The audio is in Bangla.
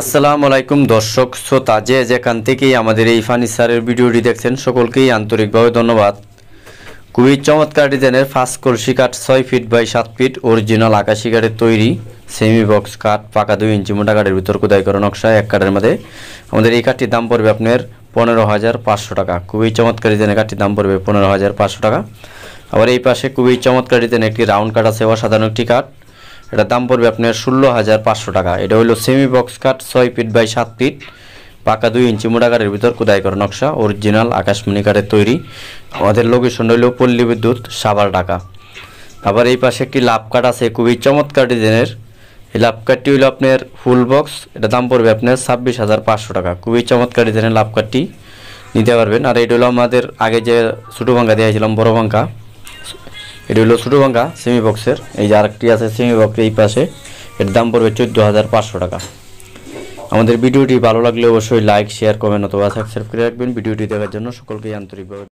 আসসালামু আলাইকুম দর্শক শ্রোতা যে যেখান থেকেই আমাদের এই ফার্নিচারের ভিডিওটি দেখছেন সকলকেই আন্তরিকভাবে ধন্যবাদ খুবই চমৎকার ডিজাইনের ফার্স্ট কলসি কাঠ ছয় ফিট বাই সাত ফিট অরিজিনাল আকাশি কাঠের তৈরি সেমি বক্স কাঠ পাকা দুই ইঞ্চি মোটা কাঠের ভিতর কোদাই করা নকশা এক কাঠের মধ্যে আমাদের এই কাঠটির দাম পড়বে আপনার পনেরো হাজার পাঁচশো টাকা খুবই চমৎকার ডিজাইনের কাঠটির দাম পড়বে পনেরো হাজার পাঁচশো টাকা আবার এই পাশে খুবই চমৎকার ডিজাইনের একটি রাউন্ড কাঠ আছে অসাধারণ একটি কাঠ এটা দাম পড়বে আপনার ষোলো হাজার পাঁচশো টাকা এটা হলো সেমি বক্স কাট ছয় ফিট বাই সাত ফিট পাকা দুই ইঞ্চি মোটা কাঠের ভিতর কোদাই করা নকশা অরিজিনাল আকাশমণি কাঠের তৈরি আমাদের লোকেশন হইল পল্লী বিদ্যুৎ সাভার ঢাকা আবার এই পাশে একটি লাভ কাঠ আছে খুবই চমৎকার ডিজাইনের এই লাভ কাঠটি হলো আপনার ফুল বক্স এটা দাম পড়বে আপনার ছাব্বিশ হাজার পাঁচশো টাকা খুবই চমৎকার ডিজাইনের লাভ কাঠটি নিতে পারবেন আর এটা হলো আমাদের আগে যে ছোটো ভাঙ্গা দিয়েছিলাম বড় ভাঙ্গা এটি হলো ছোটো ভাঙ্গা সেমি বক্সের এই যে আরেকটি আছে সেমি বক্স এই পাশে এর দাম পড়বে চোদ্দো হাজার পাঁচশো টাকা আমাদের ভিডিওটি ভালো লাগলে অবশ্যই লাইক শেয়ার কমেন্ট অথবা সাবস্ক্রাইব করে রাখবেন ভিডিওটি দেখার জন্য সকলকে আন্তরিকভাবে